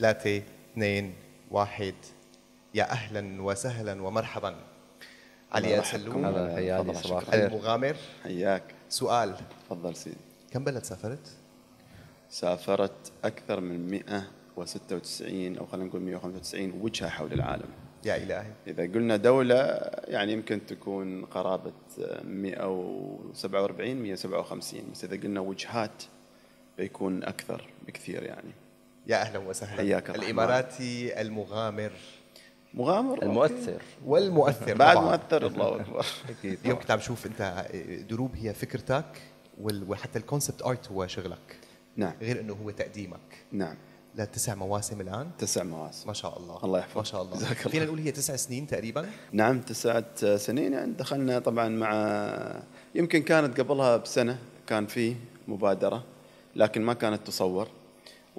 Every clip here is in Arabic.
3 2 1 يا أهلا وسهلا ومرحبا علي أسلوم حيالي صباح الخير المغامر حياك سؤال تفضل سيدي كم بلد سافرت؟ سافرت أكثر من 196 أو خلينا نقول 195 وجهة حول العالم يا إلهي إذا قلنا دولة يعني يمكن تكون قرابة 147 157 بس إذا قلنا وجهات بيكون أكثر بكثير يعني يا اهلا وسهلا حياك الله الاماراتي المغامر مغامر المؤثر والمؤثر بعد مؤثر الله اكبر اكيد اليوم كنت عم شوف انت دروب هي فكرتك وحتى الكونسبت ارت هو شغلك نعم غير انه هو تقديمك نعم لتسع مواسم الان تسع مواسم ما شاء الله الله يحفظك ما شاء الله الله فينا نقول هي تسع سنين تقريبا نعم تسعة سنين يعني دخلنا طبعا مع يمكن كانت قبلها بسنه كان في مبادره لكن ما كانت تصور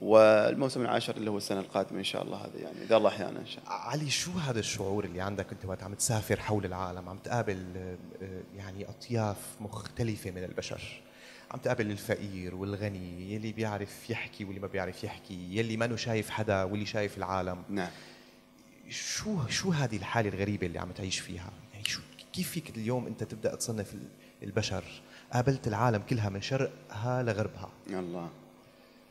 والموسم العاشر اللي هو السنه القادمه ان شاء الله هذا يعني اذا الله احيانا ان شاء الله علي شو هذا الشعور اللي عندك انت وقت عم تسافر حول العالم عم تقابل آه، آه، يعني اطياف مختلفه من البشر عم تقابل الفقير والغني يلي بيعرف يحكي واللي ما بيعرف يحكي يلي ما شايف حدا واللي شايف العالم نعم شو شو هذه الحاله الغريبه اللي عم تعيش فيها يعني شو كيف فيك اليوم انت تبدا تصنف البشر قابلت العالم كلها من شرقها لغربها الله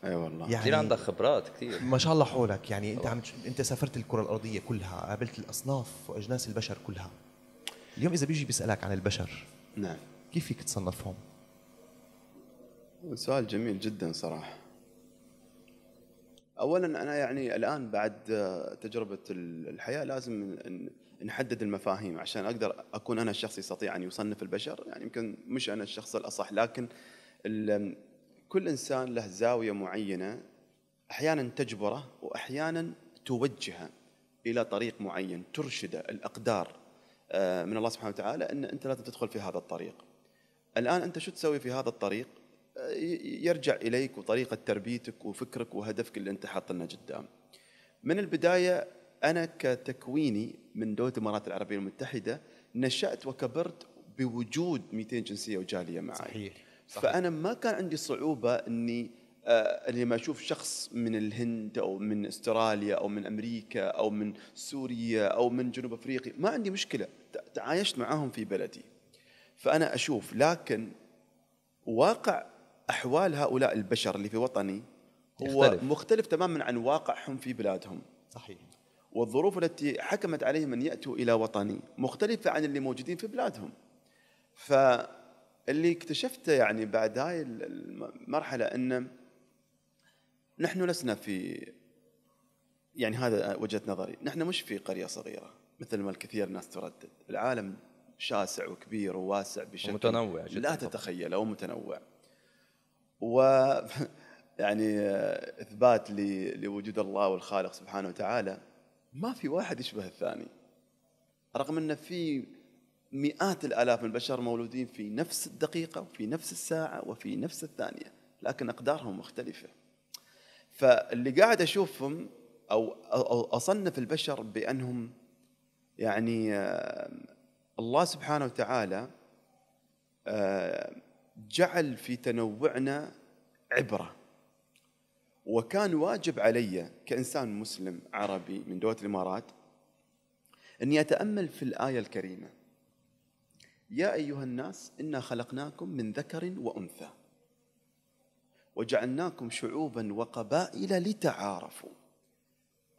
اي والله يعني كثير عندك خبرات كثير ما شاء الله حولك يعني انت عم انت سافرت الكره الارضيه كلها قابلت الاصناف واجناس البشر كلها اليوم اذا بيجي بيسالك عن البشر نعم كيف فيك تصنفهم سؤال جميل جدا صراحه اولا انا يعني الان بعد تجربه الحياه لازم نحدد المفاهيم عشان اقدر اكون انا الشخص يستطيع ان يصنف البشر يعني يمكن مش انا الشخص الاصح لكن كل انسان له زاويه معينه احيانا تجبره واحيانا توجهه الى طريق معين ترشده الاقدار آه، من الله سبحانه وتعالى ان انت لازم تدخل في هذا الطريق. الان انت شو تسوي في هذا الطريق؟ آه، يرجع اليك وطريقه تربيتك وفكرك وهدفك اللي انت حاطنه قدام. من البدايه انا كتكويني من دوله الامارات العربيه المتحده نشات وكبرت بوجود 200 جنسيه وجاليه معي. صحيح. فانا ما كان عندي صعوبه اني آه لما اشوف شخص من الهند او من استراليا او من امريكا او من سوريا او من جنوب افريقيا ما عندي مشكله تعايشت معاهم في بلدي فانا اشوف لكن واقع احوال هؤلاء البشر اللي في وطني هو يختلف. مختلف تماما عن واقعهم في بلادهم صحيح والظروف التي حكمت عليهم ان ياتوا الى وطني مختلفه عن اللي موجودين في بلادهم ف اللي اكتشفته يعني بعد هاي المرحله ان نحن لسنا في يعني هذا وجهه نظري نحن مش في قريه صغيره مثل ما الكثير ناس تردد العالم شاسع وكبير وواسع بشكل متنوع جدا لا أو متنوع و يعني اثبات لوجود الله والخالق سبحانه وتعالى ما في واحد يشبه الثاني رغم انه في مئات الآلاف من البشر مولودين في نفس الدقيقة وفي نفس الساعة وفي نفس الثانية لكن أقدارهم مختلفة فاللي قاعد أشوفهم أو أصنف البشر بأنهم يعني الله سبحانه وتعالى جعل في تنوعنا عبره وكان واجب علي كإنسان مسلم عربي من دولة الإمارات أني أتأمل في الآية الكريمة يا أيها الناس إنا خلقناكم من ذكر وأنثى وجعلناكم شعوبا وقبائل لتعارفوا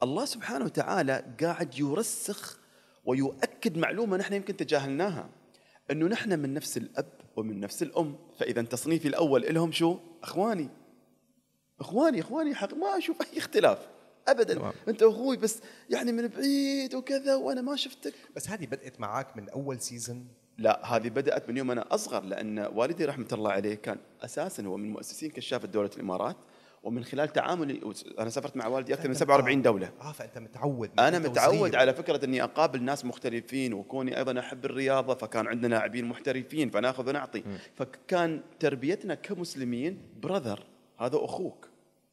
الله سبحانه وتعالى قاعد يرسخ ويؤكد معلومة نحن يمكن تجاهلناها أنه نحن من نفس الأب ومن نفس الأم فإذا تصنيفي الأول لهم شو أخواني اخواني اخواني حق ما اشوف اي اختلاف ابدا طبعا. انت اخوي بس يعني من بعيد وكذا وانا ما شفتك بس هذه بدات معاك من اول سيزون لا هذه بدات من يوم انا اصغر لان والدي رحمه الله عليه كان اساسا هو من مؤسسين كشافه دوله الامارات ومن خلال تعاملي انا سافرت مع والدي اكثر من 47 دوله اه فانت متعود انا متعود على فكره اني اقابل ناس مختلفين وكوني ايضا احب الرياضه فكان عندنا لاعبين محترفين فناخذ ونعطي م. فكان تربيتنا كمسلمين براذر هذا اخوك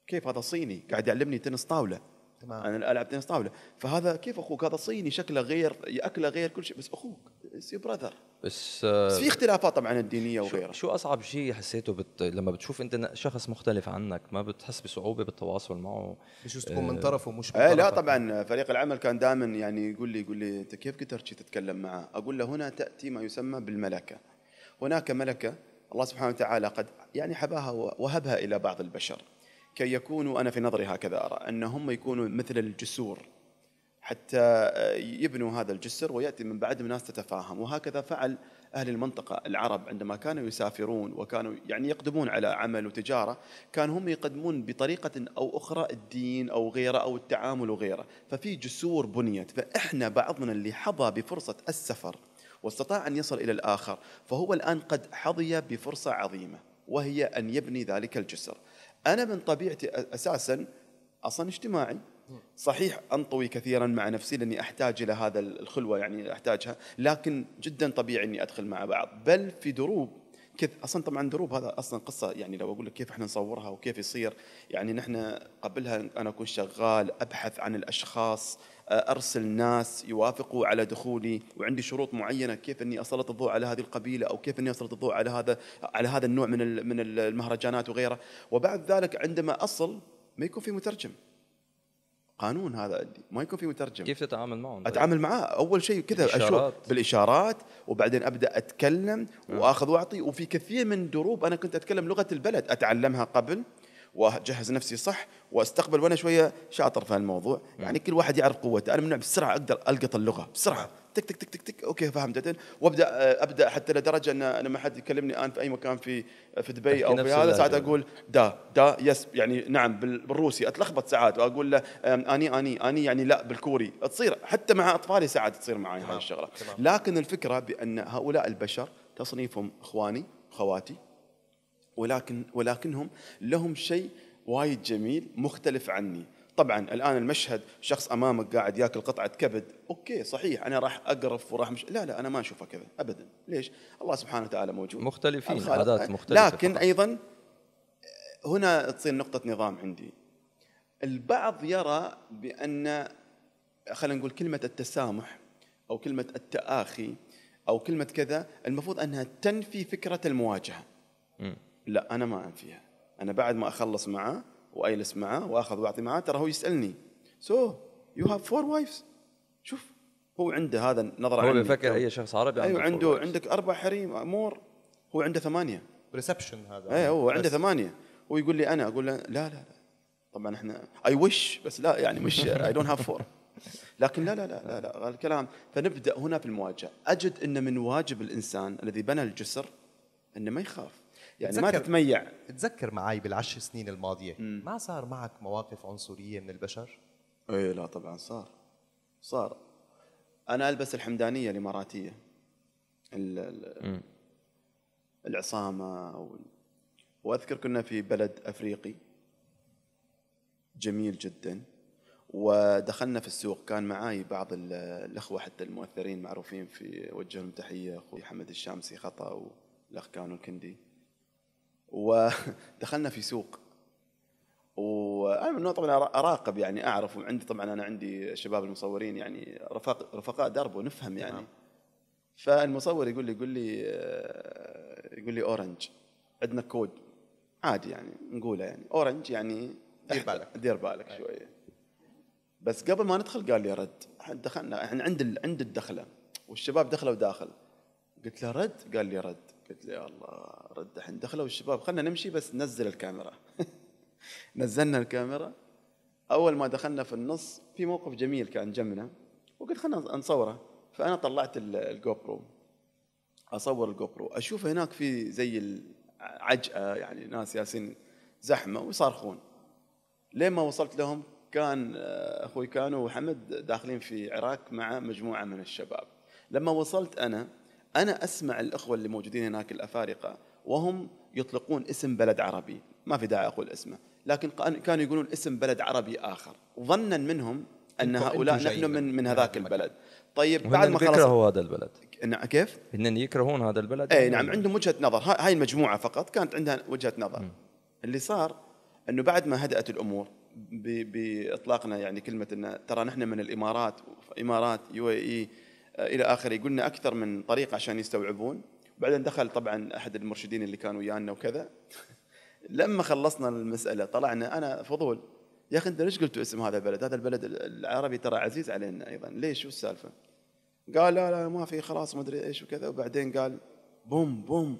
كيف هذا صيني قاعد يعلمني تنس طاوله تمام انا العب تنس طاوله فهذا كيف اخوك هذا صيني شكله غير ياكله غير كل شيء بس اخوك سي براذر بس بس في اختلافات طبعا الدينيه وغيرها شو اصعب شيء حسيته بت... لما بتشوف انت شخص مختلف عنك ما بتحس بصعوبه بالتواصل معه بجوز تكون من آه، طرفه مش من إيه، لا طبعا فريق العمل كان دائما يعني يقول لي يقول لي انت كيف قدرت تتكلم معه اقول له هنا تاتي ما يسمى بالملكه هناك ملكه الله سبحانه وتعالى قد يعني حباها وهبها الى بعض البشر كي يكونوا انا في نظري هكذا ارى ان هم يكونوا مثل الجسور حتى آه، يبنوا هذا الجسر وياتي من بعدهم ناس تتفاهم وهكذا فعل اهل المنطقه العرب عندما كانوا يسافرون وكانوا يعني يقدمون على عمل وتجاره كانوا هم يقدمون بطريقه او اخرى الدين او غيره او التعامل وغيره ففي جسور بنيت فاحنا بعضنا اللي حظى بفرصه السفر واستطاع ان يصل الى الاخر فهو الان قد حظي بفرصه عظيمه وهي ان يبني ذلك الجسر انا من طبيعتي اساسا اصلا اجتماعي صحيح انطوي كثيرا مع نفسي لاني احتاج الى هذا الخلوه يعني احتاجها لكن جدا طبيعي اني ادخل مع بعض بل في دروب كيف اصلا طبعا دروب هذا اصلا قصه يعني لو اقول لك كيف احنا نصورها وكيف يصير يعني نحن قبلها انا اكون شغال ابحث عن الاشخاص ارسل ناس يوافقوا على دخولي وعندي شروط معينه كيف اني اسلط الضوء على هذه القبيله او كيف اني اسلط الضوء على هذا على هذا النوع من من المهرجانات وغيره وبعد ذلك عندما اصل ما يكون في مترجم قانون هذا عندي ما يكون في مترجم كيف تتعامل معه اتعامل معاه اول شيء كذا اشوف بالاشارات وبعدين ابدا اتكلم نعم. واخذ واعطي وفي كثير من دروب انا كنت اتكلم لغه البلد اتعلمها قبل واجهز نفسي صح واستقبل وانا شويه شاطر في الموضوع نعم. يعني كل واحد يعرف قوته انا من بسرعه اقدر القط اللغه بسرعه تك تك تك تك تك اوكي فهمت بعدين وابدا آه، ابدا حتى لدرجه ان لما حد يكلمني الان في اي مكان في آه، في دبي او في هذا ساعات اقول دا دا يس يعني نعم بالروسي اتلخبط ساعات واقول له اني اني اني يعني لا بالكوري تصير حتى مع اطفالي ساعات تصير معي هذه الشغله لكن الفكره بان هؤلاء البشر تصنيفهم اخواني خواتي ولكن ولكنهم لهم شيء وايد جميل مختلف عني طبعا الان المشهد شخص امامك قاعد ياكل قطعه كبد اوكي صحيح انا راح اقرف وراح مش لا لا انا ما اشوفه كذا ابدا ليش الله سبحانه وتعالى موجود مختلفين عادات أه، مختلفه لكن فقط. ايضا هنا تصير نقطه نظام عندي البعض يرى بان خلينا نقول كلمه التسامح او كلمه التآخي او كلمه كذا المفروض انها تنفي فكره المواجهه م. لا انا ما انفيها انا بعد ما اخلص معه واجلس معاه واخذ واعطي معاه ترى هو يسالني سو يو هاف فور وايفز شوف هو عنده هذا النظره هو بيفكر اي شخص عربي ايوه عنده عندك اربع حريم مور هو عنده ثمانيه ريسبشن هذا اي هو عنده ثمانيه هو يقول لي انا اقول له لا لا لا طبعا احنا اي وش بس لا يعني مش اي دونت هاف فور لكن لا لا لا لا لا الكلام فنبدا هنا في المواجهه اجد ان من واجب الانسان الذي بنى الجسر انه ما يخاف يعني ما تتميع تذكر معي بالعشر سنين الماضيه مم. ما صار معك مواقف عنصريه من البشر؟ ايه لا طبعا صار صار انا البس الحمدانيه الاماراتيه ال ال العصامه أو واذكر كنا في بلد افريقي جميل جدا ودخلنا في السوق كان معاي بعض الاخوه حتى المؤثرين معروفين في وجه لهم تحيه اخوي حمد الشامسي خطا والاخ كانوا الكندي ودخلنا في سوق وانا من النوع طبعا اراقب يعني اعرف وعندي طبعا انا عندي شباب المصورين يعني رفاق رفقاء درب ونفهم يعني نعم. فالمصور يقول لي يقول لي يقول لي اورنج عندنا كود عادي يعني نقوله يعني اورنج يعني دير بالك دير بالك شويه بس قبل ما ندخل قال لي رد دخلنا احنا عند عند الدخله والشباب دخلوا داخل قلت له رد قال لي رد قلت له يا الله رد الحين دخلوا الشباب خلينا نمشي بس نزل الكاميرا نزلنا الكاميرا اول ما دخلنا في النص في موقف جميل كان جنبنا وقلت خلينا نصوره فانا طلعت الجو برو اصور الجو برو اشوف هناك في زي عجقه يعني ناس ياسين زحمه ويصرخون لين ما وصلت لهم كان آه، اخوي كانوا وحمد داخلين في عراق مع مجموعه من الشباب لما وصلت انا انا اسمع الاخوه اللي موجودين هناك الافارقه وهم يطلقون اسم بلد عربي ما في داعي اقول اسمه لكن كانوا يقولون اسم بلد عربي اخر ظنا منهم ان هؤلاء نحن من من نعم، هذاك نعم. البلد طيب بعد ما خلص يكرهوا هذا البلد نعم كيف؟ إن يكرهون هذا البلد اي نعم عندهم وجهه نظر هاي المجموعه فقط كانت عندها وجهه نظر اللي صار انه بعد ما هدات الامور باطلاقنا يعني كلمه ان ترى نحن من الامارات امارات يو اي الى اخره قلنا اكثر من طريقه عشان يستوعبون بعدين دخل طبعا احد المرشدين اللي كانوا ويانا وكذا لما خلصنا المساله طلعنا انا فضول يا اخي انت ليش قلتوا اسم هذا البلد؟ هذا البلد العربي ترى عزيز علينا ايضا، ليش شو السالفه؟ قال لا لا ما في خلاص ما ادري ايش وكذا وبعدين قال بوم بوم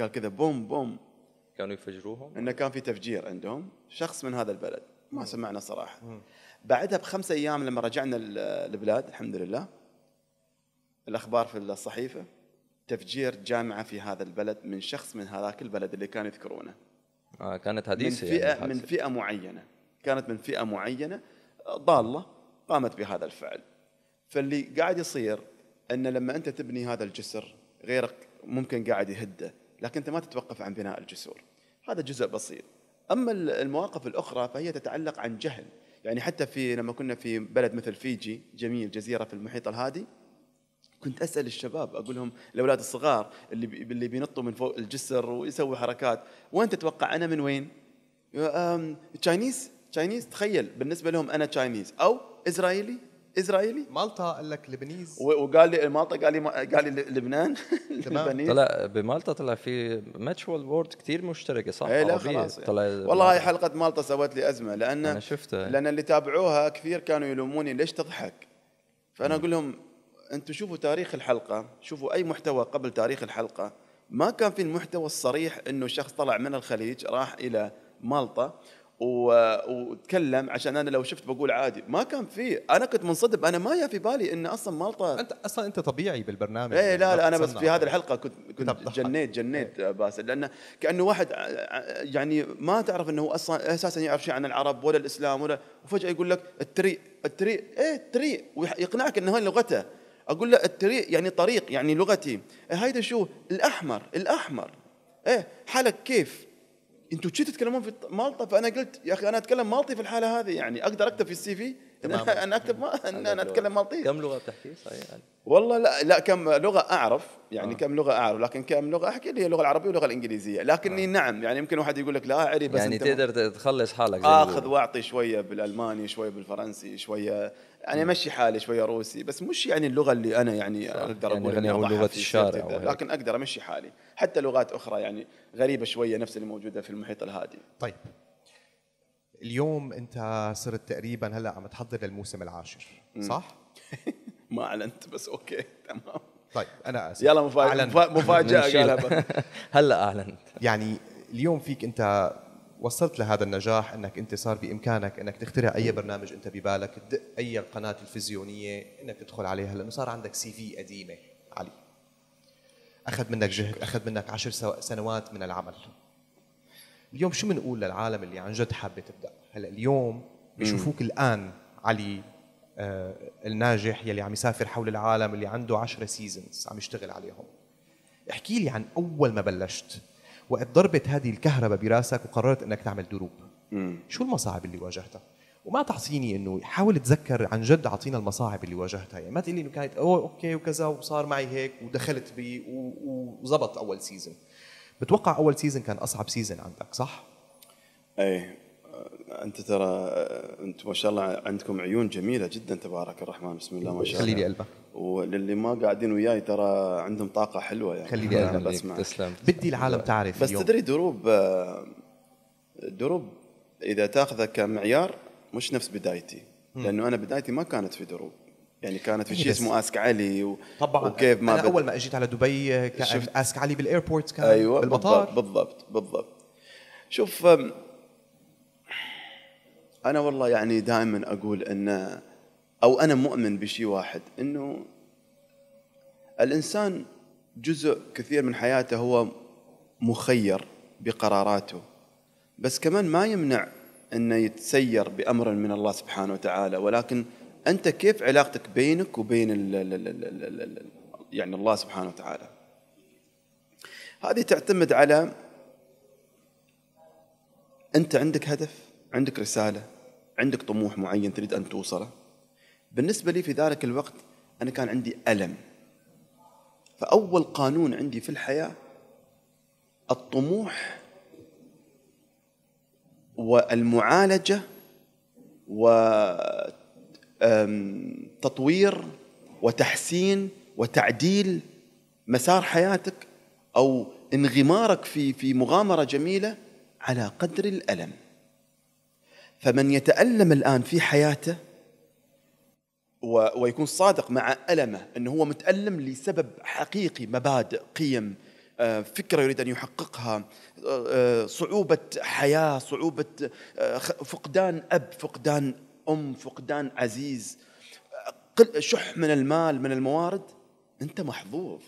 قال كذا بوم بوم كانوا يفجروهم؟ انه كان في تفجير عندهم شخص من هذا البلد ما سمعنا صراحه بعدها بخمس ايام لما رجعنا البلاد الحمد لله الاخبار في الصحيفه تفجير جامعه في هذا البلد من شخص من هذاك البلد اللي كانوا يذكرونه آه كانت هديسه من يعني فئه يعني من فئه معينه كانت من فئه معينه ضاله قامت بهذا الفعل فاللي قاعد يصير ان لما انت تبني هذا الجسر غيرك ممكن قاعد يهده لكن انت ما تتوقف عن بناء الجسور هذا جزء بسيط اما المواقف الاخرى فهي تتعلق عن جهل يعني حتى في لما كنا في بلد مثل فيجي جميل جزيره في المحيط الهادي كنت اسال الشباب اقول لهم الاولاد الصغار اللي اللي بينطوا من فوق الجسر ويسووا حركات وين تتوقع انا من وين؟ تشاينيز تشاينيز تخيل بالنسبه لهم انا تشاينيز او اسرائيلي اسرائيلي مالطا قال لك لبنيز وقال لي مالطا قال لي قال لي لبنان لبنانيز طلع بمالطا طلع في ماتشوال وورد كثير مشتركه صح؟ ايه لا خلاص يعني. طلع والله هاي حلقه مالطا سوت لي ازمه لان انا شفتها لان اللي تابعوها كثير كانوا يلوموني ليش تضحك؟ فانا اقول لهم انتم شوفوا تاريخ الحلقه شوفوا اي محتوى قبل تاريخ الحلقه ما كان في المحتوى الصريح انه شخص طلع من الخليج راح الى مالطا و... وتكلم عشان انا لو شفت بقول عادي ما كان في انا كنت منصدم انا ما جاء في بالي ان اصلا مالطا انت اصلا انت طبيعي بالبرنامج اي لا لا انا بس في هذه الحلقه كنت كنت جنيت جنيت ايه. باسل لانه كانه واحد آه، آه، يعني ما تعرف انه هو اصلا اساسا يعرف شيء عن العرب ولا الاسلام ولا وفجاه يقول لك التريء التريء ايه التري ويقنعك انه هاي لغته اقول له الطريق يعني طريق يعني لغتي إيه، هيدا شو الاحمر الاحمر ايه حالك كيف انتوا شو تتكلمون في مالطا فانا قلت يا اخي انا اتكلم مالطي في الحاله هذه يعني اقدر اكتب في السي في انا اكتب ما انا, انا اتكلم مالطي كم لغه بتحكي صحيح والله لا لا كم لغه اعرف يعني آه. كم لغه اعرف لكن كم لغه احكي اللي هي اللغه العربيه واللغه الانجليزيه لكني آه. نعم يعني يمكن واحد يقول لك لا اعرف بس يعني تقدر تخلص حالك اخذ واعطي شويه بالالماني شويه بالفرنسي شويه يعني امشي حالي شويه روسي بس مش يعني اللغه اللي انا يعني اقدر يعني اقول يعني هو لغه الشارع لكن اقدر امشي حالي حتى لغات اخرى يعني غريبه شويه نفس اللي موجوده في المحيط الهادي طيب اليوم انت صرت تقريبا هلا عم تحضر للموسم العاشر صح ما اعلنت بس اوكي تمام طيب انا اسف يلا مفاجاه مفاجاه هلا اعلنت يعني اليوم فيك انت وصلت لهذا النجاح انك انت صار بامكانك انك تخترع اي برنامج انت ببالك تدق اي قناه تلفزيونيه انك تدخل عليها لانه صار عندك سي في قديمه علي اخذ منك جهد اخذ منك عشر سنوات من العمل اليوم شو بنقول للعالم اللي عن جد حابه تبدا هلا اليوم بيشوفوك الان علي آه الناجح يلي عم يسافر حول العالم اللي عنده 10 سيزونز عم يشتغل عليهم احكي لي عن اول ما بلشت وقت ضربت هذه الكهرباء براسك وقررت انك تعمل دروب مم. شو المصاعب اللي واجهتها وما تعصيني انه حاول اتذكر عن جد اعطينا المصاعب اللي واجهتها يعني ما تقول لي انه كانت أوه اوكي وكذا وصار معي هيك ودخلت بي وزبط اول سيزون بتوقع اول سيزون كان اصعب سيزون عندك صح ايه انت ترى انت ما شاء الله عندكم عيون جميله جدا تبارك الرحمن بسم الله ما شاء الله خلي لي قلبك وللي ما قاعدين وياي ترى عندهم طاقه حلوه يعني خليني انا بسمع تسلم بدي العالم تعرف بس اليوم. تدري دروب دروب اذا تاخذه كمعيار مش نفس بدايتي لانه انا بدايتي ما كانت في دروب يعني كانت في إيه شيء اسمه اسك علي و... طبعا وكيف ما انا بد... اول ما اجيت على دبي كان اسك علي بالايربورت كان أيوة بالمطار بالضبط بالضبط, بالضبط. شوف انا والله يعني دائما اقول ان او انا مؤمن بشيء واحد انه الانسان جزء كثير من حياته هو مخير بقراراته بس كمان ما يمنع انه يتسير بامر من الله سبحانه وتعالى ولكن انت كيف علاقتك بينك وبين الـ الـ الـ الـ الـ الـ يعني الله سبحانه وتعالى هذه تعتمد على انت عندك هدف عندك رساله عندك طموح معين تريد ان توصله بالنسبة لي في ذلك الوقت أنا كان عندي ألم فأول قانون عندي في الحياة الطموح والمعالجة وتطوير وتحسين وتعديل مسار حياتك أو انغمارك في في مغامرة جميلة على قدر الألم فمن يتألم الآن في حياته ويكون صادق مع ألمه أنه هو متألم لسبب حقيقي مبادئ قيم آه، فكرة يريد أن يحققها آه، آه، صعوبة حياة صعوبة فقدان أب فقدان أم فقدان عزيز شح من المال من الموارد أنت محظوظ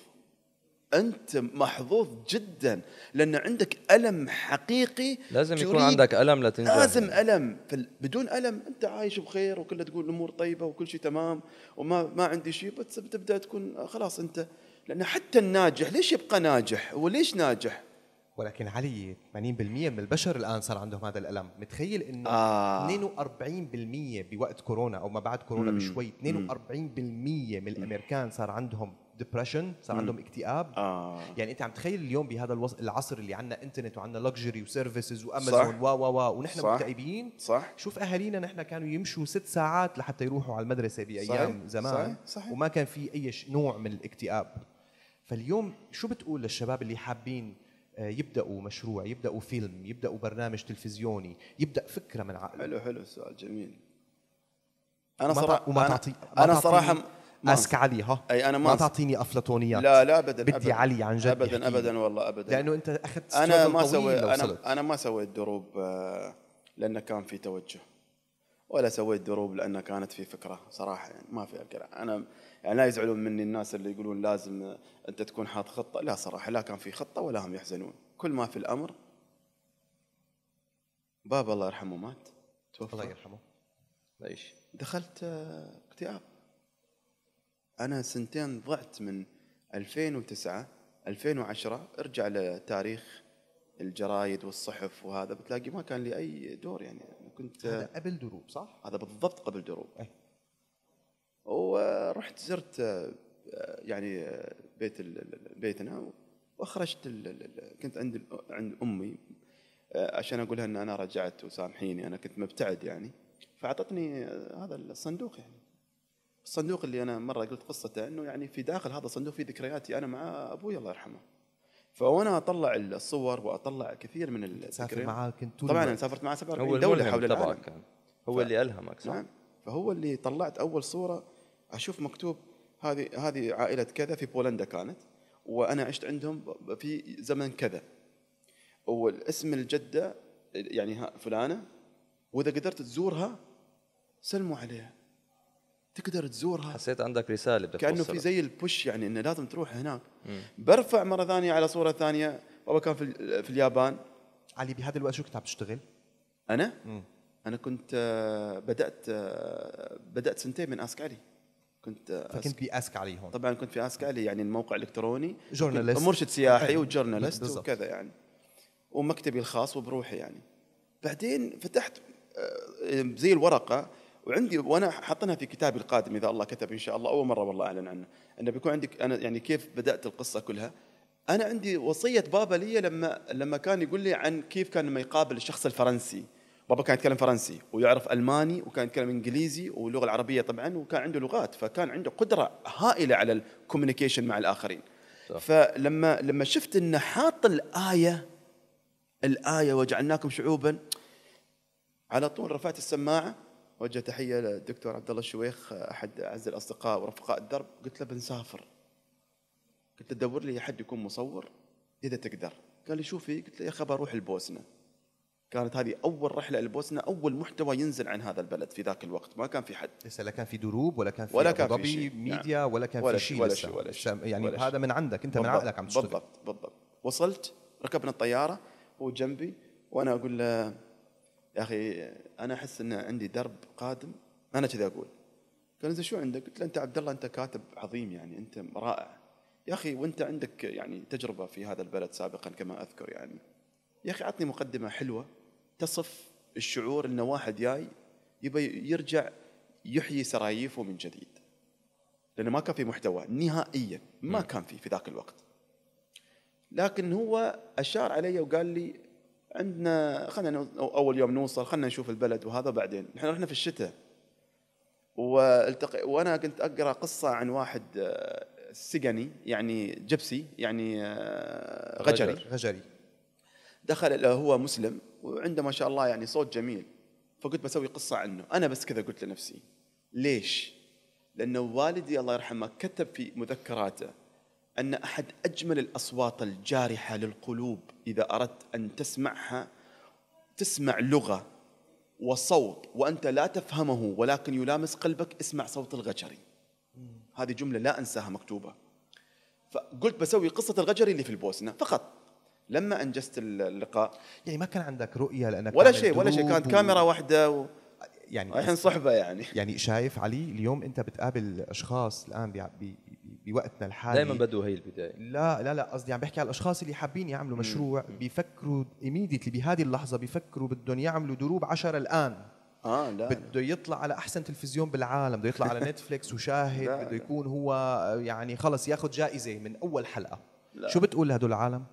انت محظوظ جدا لان عندك الم حقيقي لازم يكون عندك الم لتنجح لازم الم بدون الم انت عايش بخير وكلها تقول الامور طيبه وكل شيء تمام وما ما عندي شيء بس بتبدا تكون خلاص انت لان حتى الناجح ليش يبقى ناجح وليش ناجح ولكن علي 80% من البشر الان صار عندهم هذا الالم متخيل انه آه. 42% بوقت كورونا او ما بعد كورونا مم. بشوي 42% من الامريكان صار عندهم ديبرشن صار عندهم اكتئاب آه. يعني انت عم تخيل اليوم بهذا الوص... العصر اللي عندنا انترنت وعندنا لكجري وسيرفيسز وامازون و و و ونحن مكتئبين صح شوف اهالينا نحن كانوا يمشوا ست ساعات لحتى يروحوا على المدرسه بايام صح. زمان صحيح. صحيح. وما كان في اي نوع من الاكتئاب فاليوم شو بتقول للشباب اللي حابين آه، يبداوا مشروع يبداوا فيلم يبداوا برنامج تلفزيوني يبدا فكره من عقله حلو حلو السؤال جميل انا صراحه وما تعطي انا صراحه ماسك ها اي انا ما تعطيني افلاطونيات لا لا ابدا بدي أبداً علي عن جد ابدا ابدا والله ابدا لانه انت اخذت انا ما سويت انا انا ما سويت دروب آه، لانه كان في توجه ولا سويت دروب لانه كانت في فكره صراحه يعني ما في الكلام انا يعني لا يزعلون مني الناس اللي يقولون لازم انت تكون حاط خطه لا صراحه لا كان في خطه ولا هم يحزنون كل ما في الامر بابا الله يرحمه مات توفى الله يرحمه ليش دخلت آه، اكتئاب انا سنتين ضعت من 2009 2010 ارجع لتاريخ الجرايد والصحف وهذا بتلاقي ما كان لي اي دور يعني كنت هذا قبل دروب صح؟ هذا بالضبط قبل دروب أي. ورحت زرت آه، يعني آه، بيت بيتنا واخرجت كنت عند عند امي آه، عشان اقول لها ان انا رجعت وسامحيني انا كنت مبتعد يعني فاعطتني هذا الصندوق يعني الصندوق اللي انا مره قلت قصته انه يعني في داخل هذا الصندوق في ذكرياتي انا مع ابوي الله يرحمه فوانا اطلع الصور واطلع كثير من الذكريات معاه كنت طبعا انا سافرت معاه 47 دوله حول العالم كان هو ف... اللي الهمك صح؟ نعم فهو اللي طلعت اول صوره اشوف مكتوب هذه هذه عائله كذا في بولندا كانت وانا عشت عندهم في زمن كذا والاسم الجده يعني فلانه واذا قدرت تزورها سلموا عليها تقدر تزورها حسيت عندك رساله بدك كانه في زي البوش يعني انه لازم تروح هناك مم. برفع مره ثانيه على صوره ثانيه بابا كان في, في اليابان علي بهذا الوقت شو كنت عم تشتغل؟ انا؟ مم. انا كنت آه، بدات آه، بدات سنتين من اسك علي كنت آه، فكنت باسك علي هون طبعا كنت في اسك علي يعني الموقع الالكتروني جورناليست مرشد سياحي وجورناليست وكذا يعني ومكتبي الخاص وبروحي يعني بعدين فتحت زي الورقه وعندي وانا حاطنها في كتابي القادم اذا الله كتب ان شاء الله اول مره والله اعلن عنه انه بيكون عندك انا يعني كيف بدات القصه كلها انا عندي وصيه بابا لي لما لما كان يقول لي عن كيف كان لما يقابل الشخص الفرنسي بابا كان يتكلم فرنسي ويعرف الماني وكان يتكلم انجليزي واللغه العربيه طبعا وكان عنده لغات فكان عنده قدره هائله على الكوميونيكيشن مع الاخرين صح. فلما لما شفت انه حاط الايه الايه وجعلناكم شعوبا على طول رفعت السماعه وجه تحيه للدكتور عبد الله الشويخ احد اعز الاصدقاء ورفقاء الدرب قلت له بنسافر قلت له دور لي حد يكون مصور اذا تقدر قال لي شوفي قلت له يا اخي بروح البوسنه كانت هذه اول رحله للبوسنه اول محتوى ينزل عن هذا البلد في ذاك الوقت ما كان في حد لسه لا كان في دروب ولا كان في ولا كان في شيء. نعم. ميديا نعم. ولا كان ولا في شيء ولا شيء ولا يعني شيء يعني ولا هذا من عندك انت من عقلك عم تشتغل بالضبط بالضبط وصلت ركبنا الطياره هو جنبي وانا اقول له يا اخي انا احس ان عندي درب قادم انا كذا اقول قال انت شو عندك؟ قلت له انت عبد الله انت كاتب عظيم يعني انت رائع يا اخي وانت عندك يعني تجربه في هذا البلد سابقا كما اذكر يعني يا اخي عطني مقدمه حلوه تصف الشعور ان واحد جاي يبي يرجع يحيي سراييفه من جديد لانه ما كان في محتوى نهائيا ما نعم. كان في في ذاك الوقت لكن هو اشار علي وقال لي عندنا خلينا اول يوم نوصل خلينا نشوف البلد وهذا بعدين نحن رحنا في الشتاء والتقي وانا كنت اقرا قصه عن واحد آه، سجني يعني جبسي يعني آه، غجري غجري دخل هو مسلم وعنده ما شاء الله يعني صوت جميل فقلت بسوي قصه عنه انا بس كذا قلت لنفسي ليش لانه والدي الله يرحمه كتب في مذكراته أن أحد أجمل الأصوات الجارحة للقلوب إذا أردت أن تسمعها تسمع لغة وصوت وأنت لا تفهمه ولكن يلامس قلبك اسمع صوت الغجري هذه جملة لا أنساها مكتوبة فقلت بسوي قصة الغجري اللي في البوسنة فقط لما أنجزت اللقاء يعني ما كان عندك رؤية لأنك ولا شيء ولا شيء كانت كاميرا واحدة و... يعني الحين صحبه يعني يعني شايف علي اليوم انت بتقابل اشخاص الان بي بوقتنا الحالي دائما بدو هي البدايه لا لا لا قصدي عم بحكي على الاشخاص اللي حابين يعملوا مشروع مم. بيفكروا ايميديتلي بهذه اللحظه بيفكروا بدهم يعملوا دروب عشرة الان اه لا بده يطلع على احسن تلفزيون بالعالم بده يطلع على نتفليكس وشاهد بده يكون هو يعني خلص ياخذ جائزه من اول حلقه لا. شو بتقول لهدول العالم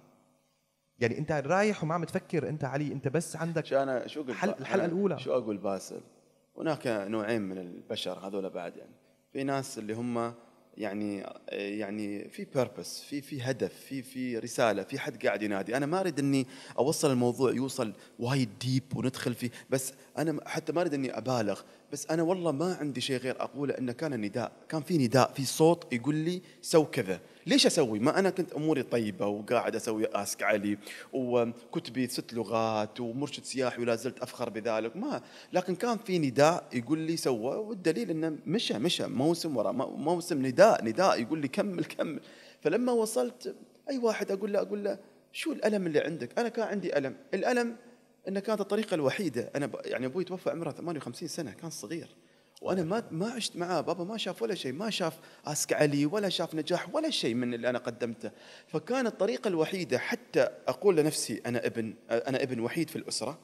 يعني انت رايح وما عم تفكر انت علي انت بس عندك شو انا شو قلت حل... الحلقه الاولى شو اقول باسل هناك نوعين من البشر هذول بعد يعني في ناس اللي هم يعني يعني في بيربس في في هدف في في رساله في حد قاعد ينادي انا ما اريد اني اوصل الموضوع يوصل وايد ديب وندخل فيه بس انا حتى ما اريد اني ابالغ بس انا والله ما عندي شيء غير اقوله انه كان النداء كان في نداء في صوت يقول لي سو كذا ليش اسوي ما انا كنت اموري طيبه وقاعد اسوي اسك علي وكتبي ست لغات ومرشد سياحي ولا زلت افخر بذلك ما لكن كان في نداء يقول لي سوى والدليل انه مشى مشى موسم ورا موسم نداء نداء يقول لي كمل كمل فلما وصلت اي واحد اقول له اقول له شو الالم اللي عندك انا كان عندي الم الالم انها كانت الطريقه الوحيده انا ب... يعني ابوي توفى عمره 58 سنه كان صغير وانا ما ما عشت معاه بابا ما شاف ولا شيء ما شاف اسك علي ولا شاف نجاح ولا شيء من اللي انا قدمته فكان الطريقه الوحيده حتى اقول لنفسي انا ابن انا ابن وحيد في الاسره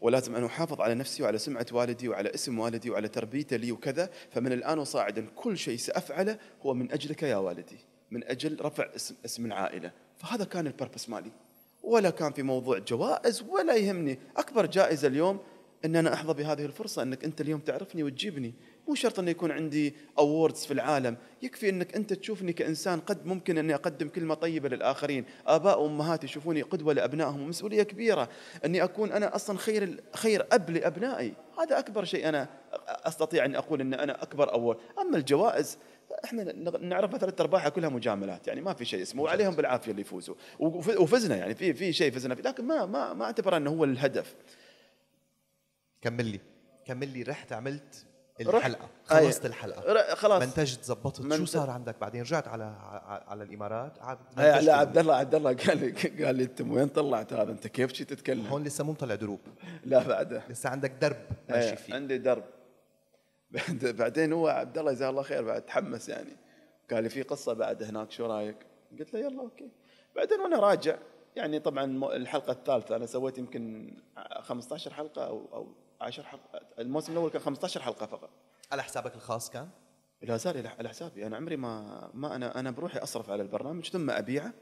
ولازم أن أحافظ على نفسي وعلى سمعة والدي وعلى اسم والدي وعلى تربيته لي وكذا فمن الآن وصاعدا كل شيء سأفعله هو من أجلك يا والدي من أجل رفع اسم, اسم العائلة فهذا كان البربس مالي ولا كان في موضوع جوائز ولا يهمني اكبر جائزه اليوم ان انا احظى بهذه الفرصه انك انت اليوم تعرفني وتجيبني مو شرط انه يكون عندي اووردز في العالم يكفي انك انت تشوفني كانسان قد ممكن اني اقدم كلمه طيبه للاخرين اباء وامهات يشوفوني قدوه لابنائهم ومسؤوليه كبيره اني اكون انا اصلا خير خير اب لابنائي هذا اكبر شيء انا استطيع ان اقول ان انا اكبر اول اما الجوائز احنا نعرف ثلاث ارباعها كلها مجاملات يعني ما في شيء اسمه وعليهم بالعافيه اللي يفوزوا وفزنا يعني في في شيء فزنا فيه لكن ما ما ما اعتبر انه هو الهدف كمل لي كمل لي رحت عملت الحلقه آه، خلصت الحلقه خلاص منتجت ظبطت منت... شو صار عندك بعدين رجعت على على الامارات آه، لا عبد الله عبد الله قال لي قال لي انت وين طلعت هذا انت كيف تتكلم هون لسه مو مطلع دروب لا بعده لسه عندك درب إيه، ماشي فيه عندي درب بعدين هو عبد الله جزاه الله خير بعد تحمس يعني قال لي في قصه بعد هناك شو رايك؟ قلت له يلا اوكي بعدين وانا راجع يعني طبعا الحلقه الثالثه انا سويت يمكن 15 حلقه او او 10 حلقه الموسم الاول كان 15 حلقه فقط على حسابك الخاص كان؟ لا زال على حسابي انا عمري ما ما انا انا بروحي اصرف على البرنامج ثم ابيعه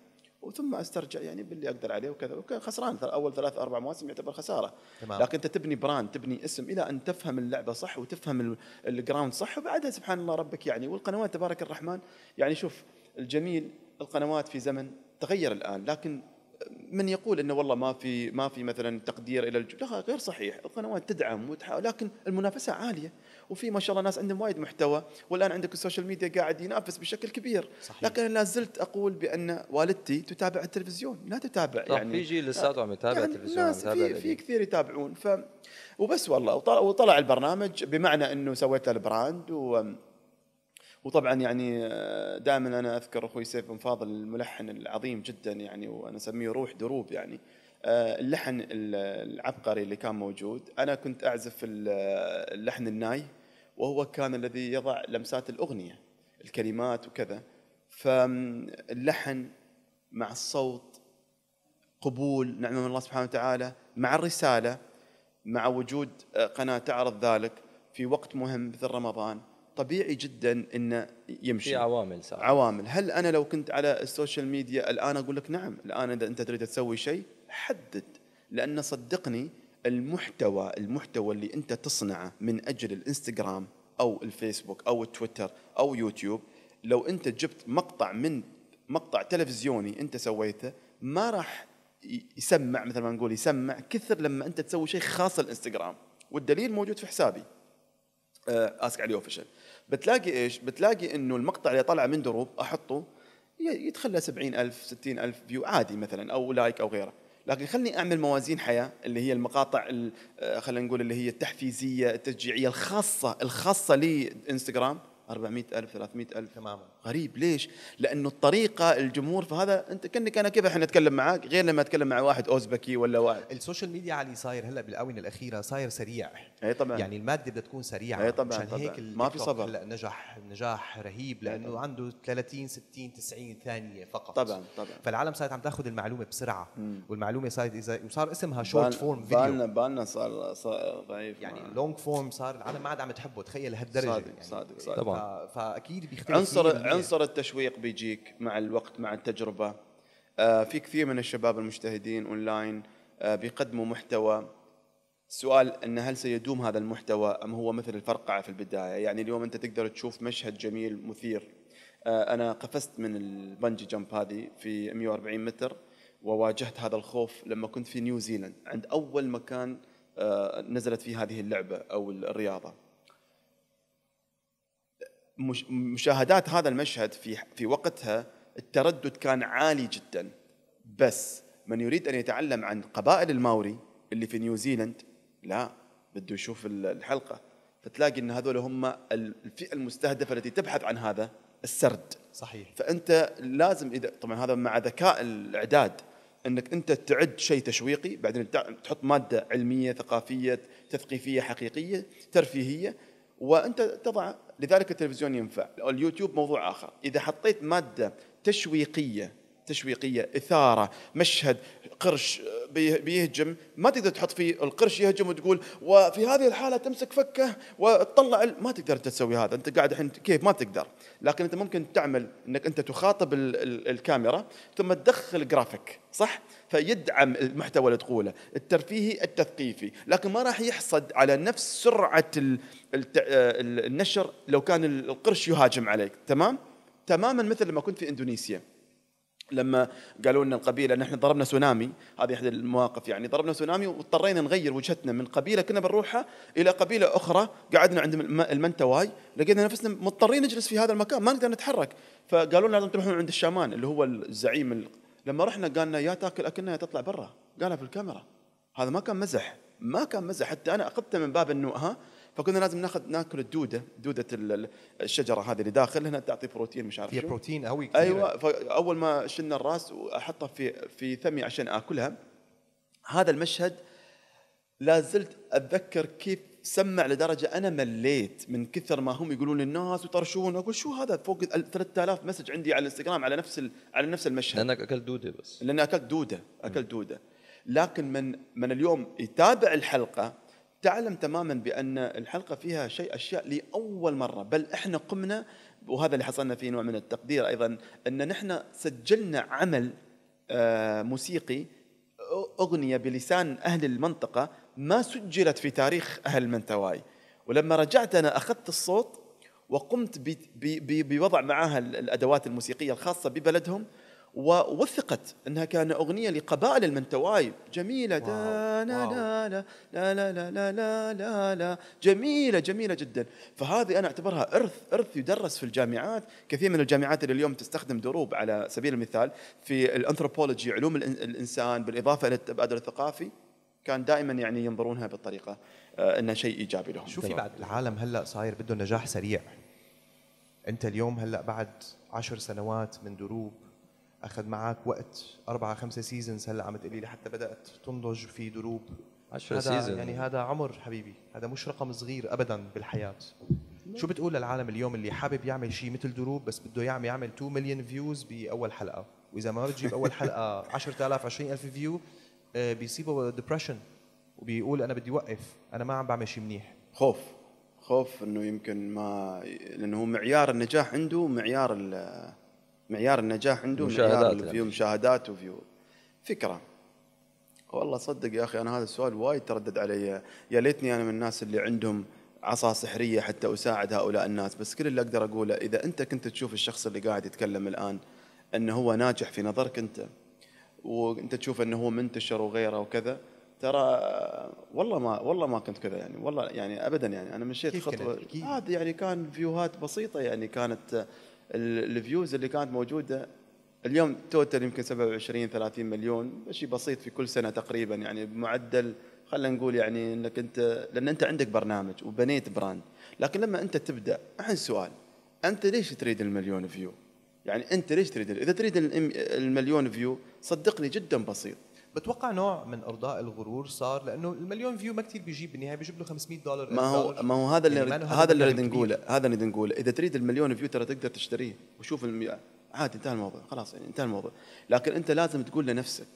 وثم استرجع يعني باللي اقدر عليه وكذا خسران اول ثلاث اربع مواسم يعتبر خساره تمام. لكن انت تبني براند تبني اسم الى ان تفهم اللعبه صح وتفهم الجراوند صح وبعدها سبحان الله ربك يعني والقنوات تبارك الرحمن يعني شوف الجميل القنوات في زمن تغير الان لكن من يقول انه والله ما في ما في مثلا تقدير الى لا غير صحيح القنوات تدعم وتحاول لكن المنافسه عاليه وفي ما شاء الله ناس عندهم وايد محتوى والان عندك السوشيال ميديا قاعد ينافس بشكل كبير صحيح. لكن لا زلت اقول بان والدتي تتابع التلفزيون لا تتابع طب يعني في جيل لساته عم يتابع يعني التلفزيون ناس في, في كثير يتابعون ف وبس والله وطلع, وطلع البرنامج بمعنى انه سويت البراند و وطبعا يعني آه، دائما انا اذكر اخوي سيف بن فاضل الملحن العظيم جدا يعني وانا اسميه روح دروب يعني آه، اللحن العبقري اللي كان موجود انا كنت اعزف اللحن الناي وهو كان الذي يضع لمسات الاغنيه الكلمات وكذا فاللحن مع الصوت قبول نعمه من الله سبحانه وتعالى مع الرساله مع وجود آه، قناه تعرض ذلك في وقت مهم مثل رمضان طبيعي جدا انه يمشي في عوامل صح. عوامل هل انا لو كنت على السوشيال ميديا الان اقول لك نعم الان اذا انت تريد تسوي شيء حدد لأن صدقني المحتوى المحتوى اللي أنت تصنعه من أجل الإنستغرام أو الفيسبوك أو التويتر أو يوتيوب لو أنت جبت مقطع من مقطع تلفزيوني أنت سويته ما راح يسمع مثل ما نقول يسمع كثر لما أنت تسوي شيء خاص الإنستغرام والدليل موجود في حسابي آه، اسك علي اوفيشل بتلاقي ايش؟ بتلاقي انه المقطع اللي طلع من دروب احطه يدخل له 70000 60000 فيو عادي مثلا او لايك او غيره لكن خلني اعمل موازين حياه اللي هي المقاطع آه، خلينا نقول اللي هي التحفيزيه التشجيعيه الخاصه الخاصه لانستغرام 400 الف 300 الف تماما غريب ليش؟ لانه الطريقه الجمهور فهذا انت كانك انا كيف احنا نتكلم معك غير لما اتكلم مع واحد اوزبكي ولا واحد السوشيال ميديا علي صاير هلا بالاونه الاخيره صاير سريع اي طبعا يعني الماده بدها تكون سريعه اي طبعا عشان هيك ما في صبر هلا نجح نجاح رهيب لانه عنده 30 60 90 ثانيه فقط طبعا طبعا فالعالم صارت عم تاخذ المعلومه بسرعه مم. والمعلومه صارت اذا وصار اسمها شورت فورم فيديو بالنا بالنا صار صار ضعيف يعني لونج فورم صار العالم ما عاد عم تحبه تخيل لهالدرجه صادق يعني صادق صادق طبعا فاكيد بيختلف عنصر عنصر التشويق بيجيك مع الوقت مع التجربه آه، في كثير من الشباب المجتهدين اونلاين آه، بيقدموا محتوى السؤال ان هل سيدوم هذا المحتوى ام هو مثل الفرقعه في البدايه يعني اليوم انت تقدر تشوف مشهد جميل مثير آه، انا قفزت من البنجي جمب هذه في 140 متر وواجهت هذا الخوف لما كنت في نيوزيلند عند اول مكان نزلت فيه هذه اللعبه او الرياضه مشاهدات هذا المشهد في في وقتها التردد كان عالي جدا بس من يريد ان يتعلم عن قبائل الماوري اللي في نيوزيلند لا بده يشوف الحلقه فتلاقي ان هذول هم الفئه المستهدفه التي تبحث عن هذا السرد صحيح فانت لازم اذا طبعا هذا مع ذكاء الاعداد انك انت تعد شيء تشويقي بعدين تحط ماده علميه ثقافيه تثقيفيه حقيقيه ترفيهيه وانت تضع لذلك التلفزيون ينفع اليوتيوب موضوع آخر إذا حطيت مادة تشويقية تشويقية إثارة مشهد قرش بيهجم ما تقدر تحط فيه القرش يهجم وتقول وفي هذه الحالة تمسك فكه وتطلع ما تقدر أنت تسوي هذا أنت قاعد الحين كيف ما تقدر لكن انت ممكن تعمل انك انت تخاطب الكاميرا ثم تدخل جرافيك صح فيدعم المحتوى اللي تقوله الترفيهي التثقيفي لكن ما راح يحصد على نفس سرعه النشر لو كان القرش يهاجم عليك تمام تماما مثل لما كنت في اندونيسيا لما قالوا لنا القبيله نحن ضربنا سونامي هذه احد المواقف يعني ضربنا سونامي واضطرينا نغير وجهتنا من قبيله كنا بنروحها الى قبيله اخرى قعدنا عند المنتواي لقينا نفسنا مضطرين نجلس في هذا المكان ما نقدر نتحرك فقالوا لنا لازم تروحون عند الشامان اللي هو الزعيم لما رحنا قالنا يا تاكل اكلنا يا تطلع برا قالها في الكاميرا هذا ما كان مزح ما كان مزح حتى انا اخذته من باب انه ها فكنا لازم ناخذ ناكل الدوده دوده الشجره هذه اللي داخل هنا تعطي بروتين مش عارف فيها بروتين قوي كثير ايوه فاول ما شلنا الراس واحطها في في فمي عشان اكلها هذا المشهد لا زلت اتذكر كيف سمع لدرجه انا مليت من كثر ما هم يقولون للناس وطرشون اقول شو هذا فوق 3000 مسج عندي على الانستغرام على نفس على نفس المشهد لانك اكلت دوده بس لاني اكلت دوده اكلت دوده لكن من من اليوم يتابع الحلقه تعلم تماما بان الحلقه فيها شيء اشياء لاول مره بل احنا قمنا وهذا اللي حصلنا فيه نوع من التقدير ايضا ان نحن سجلنا عمل آه، موسيقي اغنيه بلسان اهل المنطقه ما سجلت في تاريخ اهل منتواي ولما رجعت انا اخذت الصوت وقمت بوضع معها الادوات الموسيقيه الخاصه ببلدهم ووثقت انها كان اغنيه لقبائل المنتواي جميله دا لا لا لا لا لا لا لا لا لا جميله جميله جدا فهذه انا اعتبرها ارث ارث يدرس في الجامعات كثير من الجامعات اللي اليوم تستخدم دروب على سبيل المثال في الانثروبولوجي علوم الانسان بالاضافه الى التبادل الثقافي كان دائما يعني ينظرونها بالطريقه آه، انها شيء ايجابي لهم شوفي طيب. بعد العالم هلا صاير بده نجاح سريع انت اليوم هلا بعد عشر سنوات من دروب اخذ معك وقت اربعه خمسه سيزونز هلا عم تقولي لي حتى بدات تنضج في دروب 10 سيزون يعني هذا عمر حبيبي هذا مش رقم صغير ابدا بالحياه شو بتقول للعالم اليوم اللي حابب يعمل شيء مثل دروب بس بده يعمل يعمل 2 مليون فيوز باول حلقه واذا ما بتجيب اول حلقه 10000 20000 فيو بيصيبه ديبرشن وبيقول انا بدي اوقف انا ما عم بعمل شيء منيح خوف خوف انه يمكن ما لانه هو معيار النجاح عنده معيار معيار النجاح عنده مشاهدات معيار يعني. فيو مشاهدات وفيو فكره والله صدق يا اخي انا هذا السؤال وايد تردد علي يا ليتني انا من الناس اللي عندهم عصا سحريه حتى اساعد هؤلاء الناس بس كل اللي اقدر اقوله اذا انت كنت تشوف الشخص اللي قاعد يتكلم الان انه هو ناجح في نظرك انت وانت تشوف انه هو منتشر وغيره وكذا ترى والله ما والله ما كنت كذا يعني والله يعني ابدا يعني انا مشيت خطوه هذا يعني كان فيوهات بسيطه يعني كانت الفيوز اللي كانت موجوده اليوم توتل يمكن 27 30 مليون شيء بسيط في كل سنه تقريبا يعني بمعدل خلينا نقول يعني انك انت لان انت عندك برنامج وبنيت براند لكن لما انت تبدا الحين سؤال انت ليش تريد المليون فيو؟ يعني انت ليش تريد اذا تريد المليون فيو صدقني جدا بسيط بتوقع نوع من ارضاء الغرور صار لانه المليون فيو ما كثير بيجيب بالنهايه بيجيب له 500 دولار ما هو ما هو هذا اللي يعني هذا اللي نريد نقوله هذا اللي نريد نقوله اذا تريد المليون فيو ترى تقدر تشتريه وشوف المي... عادي انتهى الموضوع خلاص يعني انتهى الموضوع لكن انت لازم تقول لنفسك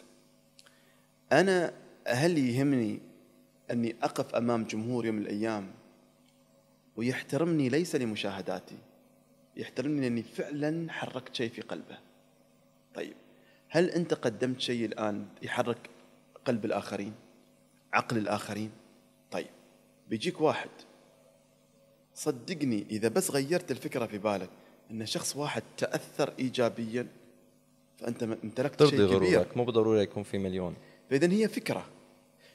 انا هل يهمني اني اقف امام جمهور يوم من الايام ويحترمني ليس لمشاهداتي يحترمني لاني فعلا حركت شيء في قلبه طيب هل أنت قدمت شيء الآن يحرك قلب الآخرين عقل الآخرين طيب بيجيك واحد صدقني إذا بس غيرت الفكرة في بالك أن شخص واحد تأثر إيجابيا فأنت امتلكت شيء كبير غرورك مو بالضرورة يكون في مليون فإذا هي فكرة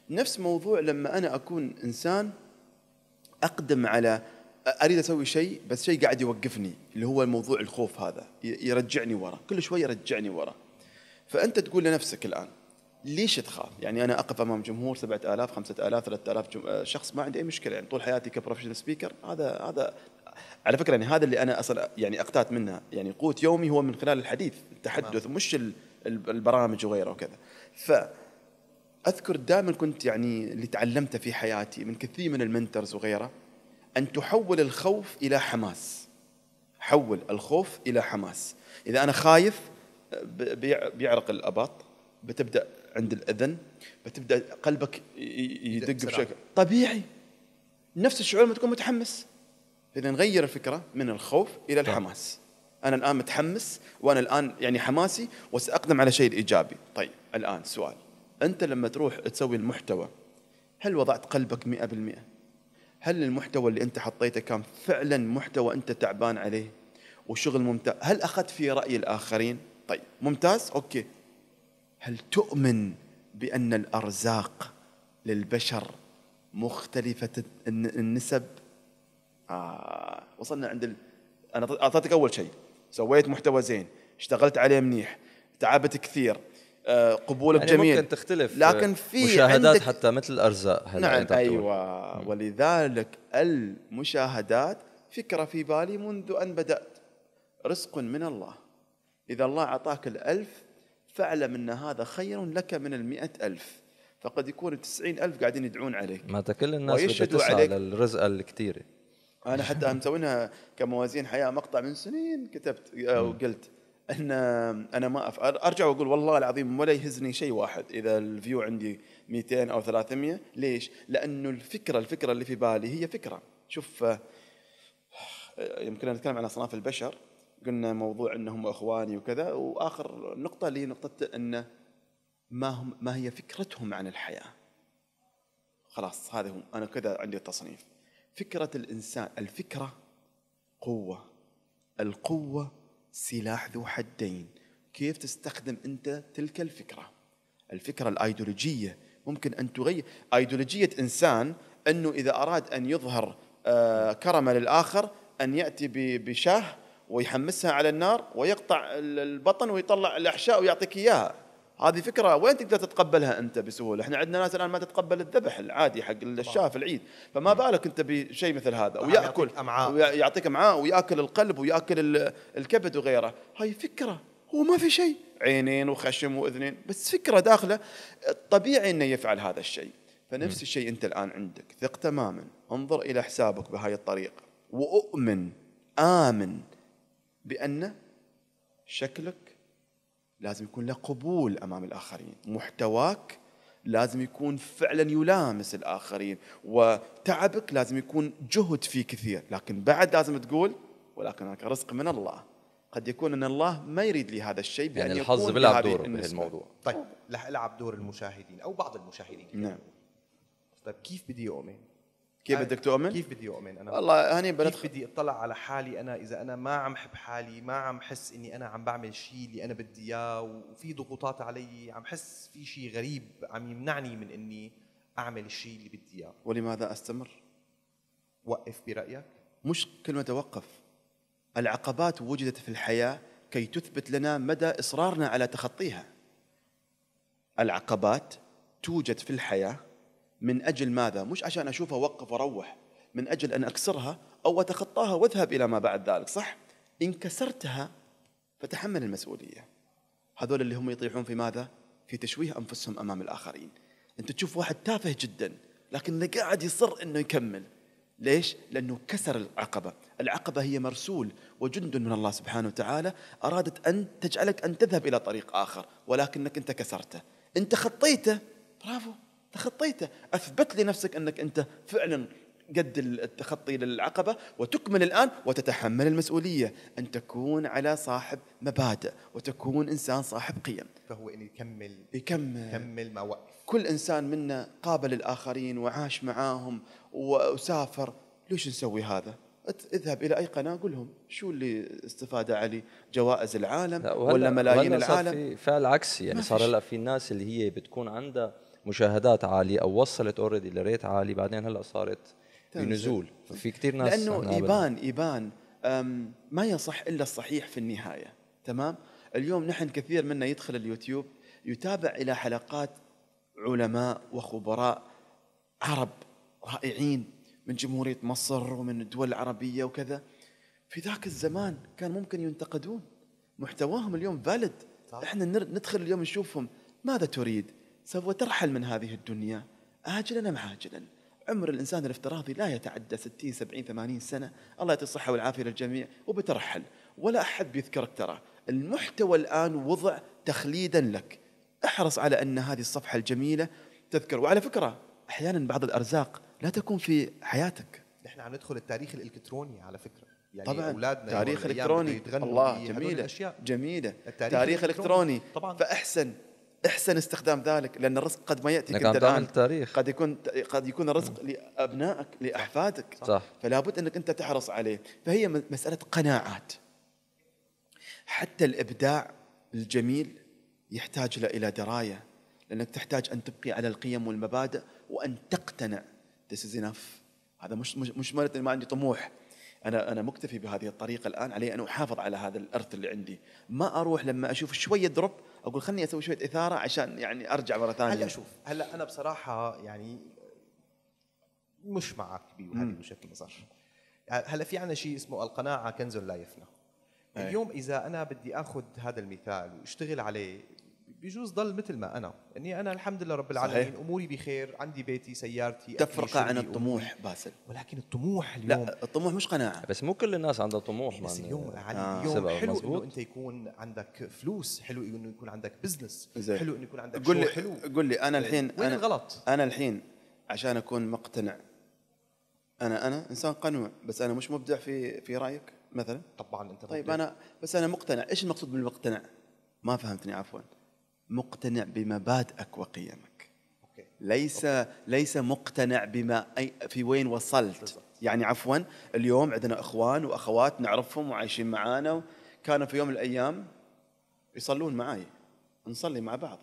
نفس موضوع لما أنا أكون إنسان أقدم على اريد اسوي شيء بس شيء قاعد يوقفني اللي هو موضوع الخوف هذا يرجعني ورا كل شوي يرجعني ورا فأنت تقول لنفسك الآن ليش تخاف؟ يعني أنا أقف أمام جمهور 7000 5000 3000 شخص ما عندي أي مشكلة يعني طول حياتي كبروفيشنال سبيكر هذا هذا على فكرة يعني هذا اللي أنا أصلا يعني أقتات منه يعني قوت يومي هو من خلال الحديث التحدث مم. مش البرامج وغيره وكذا ف اذكر دائما كنت يعني اللي تعلمته في حياتي من كثير من المنترز وغيره ان تحول الخوف الى حماس حول الخوف الى حماس اذا انا خايف بيعرق الاباط بتبدا عند الاذن بتبدا قلبك يدق بشكل طبيعي نفس الشعور لما تكون متحمس اذا نغير الفكره من الخوف الى طيب. الحماس انا الان متحمس وانا الان يعني حماسي وساقدم على شيء ايجابي طيب الان سؤال انت لما تروح تسوي المحتوى هل وضعت قلبك 100% هل المحتوى اللي انت حطيته كان فعلا محتوى انت تعبان عليه وشغل ممتاز هل اخذت فيه راي الاخرين طيب ممتاز أوكي هل تؤمن بأن الأرزاق للبشر مختلفة النسب آه وصلنا عند ال... أنا أعطيتك أول شيء سويت محتوى زين اشتغلت عليه منيح تعبت كثير آه، قبولك يعني جميل ممكن تختلف لكن في مشاهدات عندك حتى مثل الارزاق هل نعم ايوه مم. ولذلك المشاهدات فكره في بالي منذ ان بدات رزق من الله إذا الله أعطاك الألف فاعلم أن هذا خير لك من المئة ألف فقد يكون التسعين ألف قاعدين يدعون عليك ما كل الناس ويشهدوا عليك الرزقة الكثيرة أنا حتى مسوينها كموازين حياة مقطع من سنين كتبت أو آه، قلت أن أنا ما أف... أرجع وأقول والله العظيم ولا يهزني شيء واحد إذا الفيو عندي 200 أو 300 ليش؟ لأنه الفكرة الفكرة اللي في بالي هي فكرة شوف آه، آه، يمكن أن نتكلم عن أصناف البشر قلنا موضوع انهم اخواني وكذا واخر نقطه اللي نقطه انه ما هم ما هي فكرتهم عن الحياه خلاص هذا هم انا كذا عندي التصنيف فكره الانسان الفكره قوه القوه سلاح ذو حدين كيف تستخدم انت تلك الفكره الفكره الايديولوجيه ممكن ان تغير ايديولوجيه انسان انه اذا اراد ان يظهر آه، كرمه للاخر ان ياتي بشاه ويحمسها على النار ويقطع البطن ويطلع الاحشاء ويعطيك اياها هذه فكره وين تقدر تتقبلها انت بسهوله احنا عندنا ناس الان ما تتقبل الذبح العادي حق الشاف العيد فما بالك انت بشيء مثل هذا وياكل يعطيك امعاء وياكل القلب وياكل الكبد وغيره هاي فكره هو ما في شيء عينين وخشم واذنين بس فكره داخله طبيعي انه يفعل هذا الشيء فنفس الشيء انت الان عندك ثق تماما انظر الى حسابك بهاي الطريقه واؤمن امن بأن شكلك لازم يكون له قبول أمام الآخرين محتواك لازم يكون فعلا يلامس الآخرين وتعبك لازم يكون جهد فيه كثير لكن بعد لازم تقول ولكن هناك رزق من الله قد يكون ان الله ما يريد لي هذا الشيء بأن يعني الحظ بيلعب دور بهالموضوع طيب ألعب دور المشاهدين او بعض المشاهدين نعم طيب كيف بدي اؤمن؟ كيف آه، بدك تؤمن؟ كيف بدي اؤمن انا؟ والله هني بدك كيف بدي اطلع على حالي انا اذا انا ما عم حب حالي، ما عم حس اني انا عم بعمل شيء اللي انا بدي اياه وفي ضغوطات علي، عم حس في شيء غريب عم يمنعني من اني اعمل الشيء اللي بدي اياه. ولماذا استمر؟ وقف برايك مش كلمه توقف العقبات وجدت في الحياه كي تثبت لنا مدى اصرارنا على تخطيها. العقبات توجد في الحياه من أجل ماذا؟ مش عشان أشوفها وقف وأروح من أجل أن أكسرها أو أتخطاها وأذهب إلى ما بعد ذلك صح؟ إن كسرتها فتحمل المسؤولية هذول اللي هم يطيعون في ماذا؟ في تشويه أنفسهم أمام الآخرين أنت تشوف واحد تافه جدا لكنه قاعد يصر أنه يكمل ليش؟ لأنه كسر العقبة العقبة هي مرسول وجند من الله سبحانه وتعالى أرادت أن تجعلك أن تذهب إلى طريق آخر ولكنك أنت كسرته أنت خطيته برافو تخطيته أثبت لنفسك أنك أنت فعلا قد التخطي للعقبة وتكمل الآن وتتحمل المسؤولية أن تكون على صاحب مبادئ وتكون إنسان صاحب قيم فهو أن يكمل يكمل يكمل ما وقف كل إنسان منا قابل الآخرين وعاش معاهم وسافر ليش نسوي هذا؟ اذهب الى اي قناه قول لهم شو اللي استفاد علي جوائز العالم ولا ملايين العالم في فعل عكسي يعني صار هلا في ناس اللي هي بتكون عندها مشاهدات عاليه او وصلت اوريدي لريت عالي بعدين هلا صارت بنزول ففي كثير ناس لانه يبان يبان ما يصح الا الصحيح في النهايه تمام اليوم نحن كثير منا يدخل اليوتيوب يتابع الى حلقات علماء وخبراء عرب رائعين من جمهوريه مصر ومن الدول العربيه وكذا في ذاك الزمان كان ممكن ينتقدون محتواهم اليوم فالد احنا ندخل اليوم نشوفهم ماذا تريد سوف ترحل من هذه الدنيا آجلا أم عاجلا عمر الإنسان الافتراضي لا يتعدى 60 70 80 سنة الله يعطي الصحة والعافية للجميع وبترحل ولا أحد بيذكرك ترى المحتوى الآن وضع تخليدا لك احرص على أن هذه الصفحة الجميلة تذكر وعلى فكرة أحيانا بعض الأرزاق لا تكون في حياتك نحن عم ندخل التاريخ الإلكتروني على فكرة يعني طبعا اولادنا تاريخ الكتروني الله جميله جميله التاريخ تاريخ الالكتروني طبعا فاحسن احسن استخدام ذلك لان الرزق قد ما ياتي انت الان قد يكون قد يكون الرزق لابنائك لاحفادك صح. صح. فلا بد انك انت تحرص عليه فهي مساله قناعات حتى الابداع الجميل يحتاج الى درايه لانك تحتاج ان تبقي على القيم والمبادئ وان تقتنع this is enough هذا مش مش, مش معناته ما عندي طموح انا انا مكتفي بهذه الطريقه الان علي ان احافظ على هذا الارث اللي عندي ما اروح لما اشوف شويه دروب اقول خلني اسوي شويه اثاره عشان يعني ارجع مره ثانيه هلا شوف هلا انا بصراحه يعني مش معك بهذه المشكله صح هلا في عندنا شيء اسمه القناعه كنز لا يفنى إيه. اليوم اذا انا بدي اخذ هذا المثال واشتغل عليه بجوز ضل مثل ما انا اني انا الحمد لله رب العالمين صحيح. اموري بخير عندي بيتي سيارتي تفرقه عن الطموح أموري. باسل ولكن الطموح اليوم لا الطموح مش قناعه بس مو كل الناس عندها طموح إيه، بس اليوم يعني آه. اليوم حلو مزبوط. انه انت يكون عندك فلوس حلو انه يكون عندك بزنس زي. حلو انه يكون عندك شغل لي حلو قل لي انا إيه، الحين وين أنا الغلط انا الحين عشان اكون مقتنع انا انا انسان قنوع بس انا مش مبدع في في رايك مثلا طبعا انت طيب مبدع. انا بس انا مقتنع ايش المقصود بالمقتنع ما فهمتني عفوا مقتنع بمبادئك وقيمك ليس ليس مقتنع بما أي في وين وصلت يعني عفوا اليوم عندنا اخوان واخوات نعرفهم وعايشين معانا كانوا في يوم من الايام يصلون معي نصلي مع بعض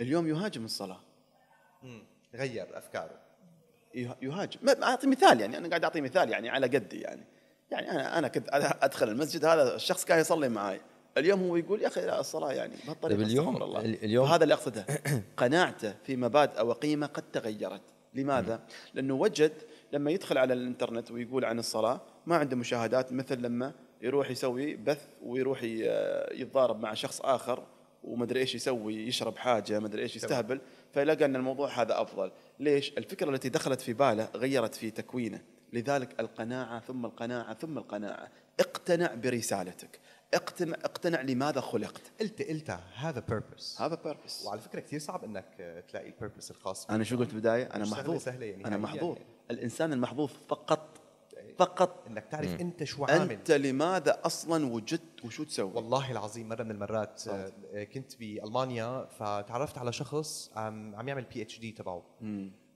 اليوم يهاجم الصلاه غير افكاره يهاجم اعطي مثال يعني انا قاعد اعطي مثال يعني على قدي يعني يعني انا انا كنت ادخل المسجد هذا الشخص كان يصلي معي اليوم هو يقول يا اخي لا الصلاه يعني بهالطريقه طيب، اليوم الله اليوم هذا اللي اقصده قناعته في مبادئ وقيمه قد تغيرت لماذا؟ لانه وجد لما يدخل على الانترنت ويقول عن الصلاه ما عنده مشاهدات مثل لما يروح يسوي بث ويروح يتضارب مع شخص اخر ومدري ايش يسوي يشرب حاجه مدري ايش يستهبل فلقى ان الموضوع هذا افضل، ليش؟ الفكره التي دخلت في باله غيرت في تكوينه، لذلك القناعه ثم القناعه ثم القناعه، اقتنع برسالتك، اقتنع اقتنع لماذا خلقت قلت قلت هذا بيربس هذا بيربس وعلى فكره كثير صعب انك آه، تلاقي البيربس الخاص انا شو قلت بدايه انا محظوظ يعني انا محظوظ يعني. الانسان المحظوظ فقط إيه. فقط انك تعرف مم. انت شو عامل انت لماذا اصلا وجدت وشو تسوي والله العظيم مره من المرات آه، صحيح. آه، كنت بالمانيا فتعرفت على شخص عم, عم يعمل بي اتش دي تبعه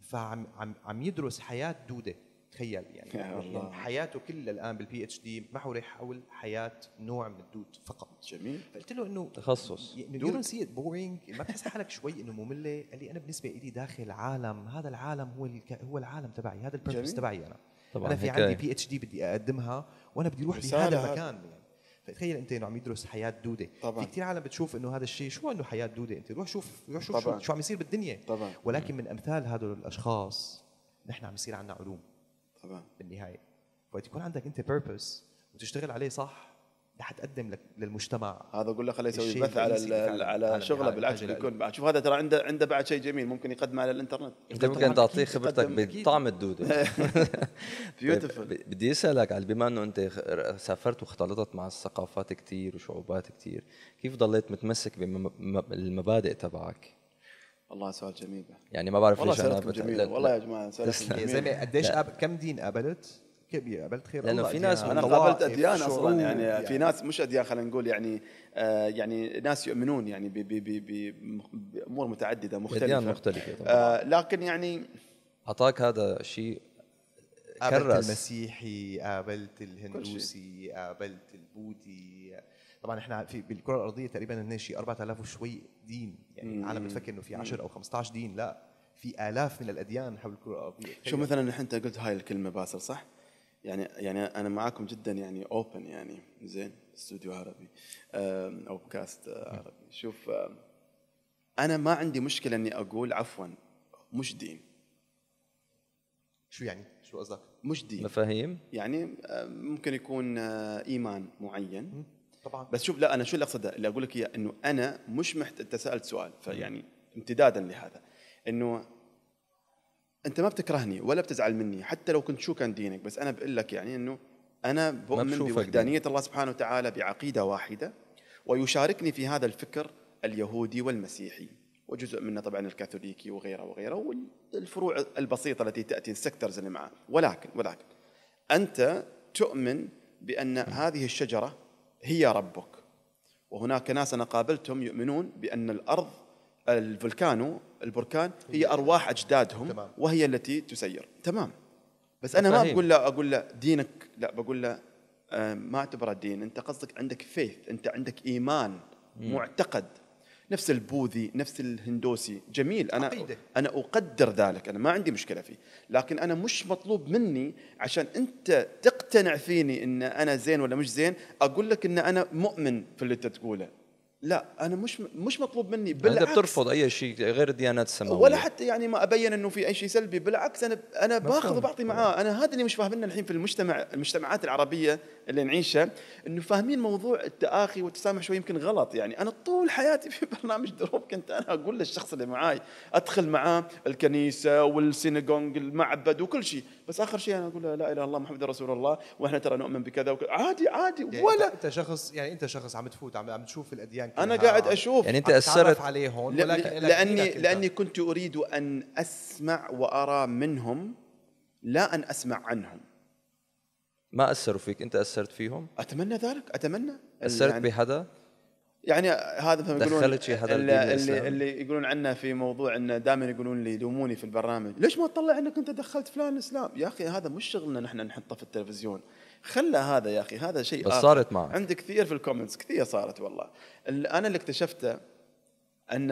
فعم عم, عم يدرس حياه دوده تخيل يعني, يعني حياته كلها الان بالبي اتش دي محوري حول حياه نوع من الدود فقط جميل قلت له انه تخصص دون سي بورينج ما بتحس حالك شوي انه ممله قال لي انا بالنسبه لي داخل عالم هذا العالم هو هو العالم تبعي هذا البيربس تبعي انا طبعا انا في عندي بي اتش دي بدي اقدمها وانا بدي اروح لهذا المكان يعني فتخيل انت انه عم يدرس حياه دوده طبعا في كثير عالم بتشوف انه هذا الشيء شو انه حياه دوده انت روح شوف روح شوف طبعًا. شو, شو عم يصير بالدنيا طبعا ولكن من امثال هذول الاشخاص نحن عم يصير عندنا علوم طبعا بالنهايه وقت يكون عندك انت بيربس وتشتغل عليه صح تقدم لك للمجتمع هذا اقول لك خليه يسوي بث على على شغله بالعكس بيكون بعد شوف هذا ترى عنده عنده بعد شيء جميل ممكن يقدمه على الانترنت انت ممكن تعطيه خبرتك بطعم الدوده بيوتيفول طيب، بدي اسالك على بما انه انت سافرت واختلطت مع الثقافات كثير وشعوبات كثير كيف ضليت متمسك بالمبادئ تبعك والله سؤال جميل يعني ما بعرف ليش انا جميل. والله يا جماعه سؤالكم جميل زلمه قديش أب... كم دين قبلت؟ قبلت خير لانه في ناس انا قابلت اديان اصلا يعني, يعني في ناس مش اديان خلينا نقول يعني آه، يعني ناس يؤمنون يعني بامور متعدده مختلفه اديان مختلفه طبعا. آه، لكن يعني اعطاك هذا الشيء قابلت المسيحي قابلت الهندوسي قابلت البوذي طبعا احنا في بالكره الارضيه تقريبا هنا 4000 وشوي دين يعني العالم بتفكر انه في 10 او 15 دين لا في الاف من الاديان حول الكره الارضيه شو مثلا انت قلت هاي الكلمه باسل صح؟ يعني يعني انا معاكم جدا يعني اوبن يعني زين استوديو عربي او بودكاست عربي شوف انا ما عندي مشكله اني اقول عفوا مش دين شو يعني؟ شو قصدك مش دين مفاهيم يعني آه، ممكن يكون آه، ايمان معين طبعا بس شوف لا انا شو اللي اقصده اللي اقول لك اياه انه انا مش محت... انت سالت سؤال فيعني امتدادا لهذا انه انت ما بتكرهني ولا بتزعل مني حتى لو كنت شو كان دينك بس انا بقول لك يعني انه انا بؤمن بوحدانيه الله سبحانه وتعالى بعقيده واحده ويشاركني في هذا الفكر اليهودي والمسيحي وجزء منه طبعا الكاثوليكي وغيره وغيره والفروع البسيطه التي تاتي السكترز اللي معاه ولكن ولكن انت تؤمن بان هذه الشجره هي ربك وهناك ناس انا قابلتهم يؤمنون بان الارض الفولكانو البركان هي ارواح اجدادهم تمام. وهي التي تسير تمام بس انا ما اقول له اقول له دينك لا بقول له آه، ما اعتبره دين انت قصدك عندك فيث انت عندك ايمان معتقد نفس البوذي نفس الهندوسي جميل انا عقيدة. انا اقدر ذلك انا ما عندي مشكله فيه لكن انا مش مطلوب مني عشان انت تقتنع فيني ان انا زين ولا مش زين اقول لك ان انا مؤمن في اللي انت تقوله لا انا مش مش مطلوب مني بالعكس انت بترفض اي شيء غير الديانات السماويه ولا حتى يعني ما ابين انه في اي شيء سلبي بالعكس انا انا باخذ وبعطي معاه انا هذا اللي مش فاهمينه الحين في المجتمع المجتمعات العربيه اللي نعيشها انه فاهمين موضوع التاخي والتسامح شوي يمكن غلط يعني انا طول حياتي في برنامج دروب كنت انا اقول للشخص اللي معاي ادخل معاه الكنيسه والسينجونج المعبد وكل شيء بس اخر شيء انا اقول لا اله الا الله محمد رسول الله واحنا ترى نؤمن بكذا وكذا عادي عادي يعني ولا انت شخص يعني انت شخص عم تفوت عم, تشوف الاديان كلها انا قاعد اشوف يعني انت اثرت عليهم هون لاني لاني كنت اريد ان اسمع وارى منهم لا ان اسمع عنهم ما اثروا فيك انت اثرت فيهم اتمنى ذلك اتمنى اثرت يعني بحدا يعني هذا مثلا يقولون اللي, اللي, اللي يقولون عنه في موضوع انه دائما يقولون لي يلوموني في البرنامج ليش ما تطلع انك انت دخلت فلان الاسلام يا اخي هذا مش شغلنا نحن نحطه في التلفزيون خلى هذا يا اخي هذا شيء بس صارت معك عندي كثير في الكومنتس كثير صارت والله اللي انا اللي اكتشفته ان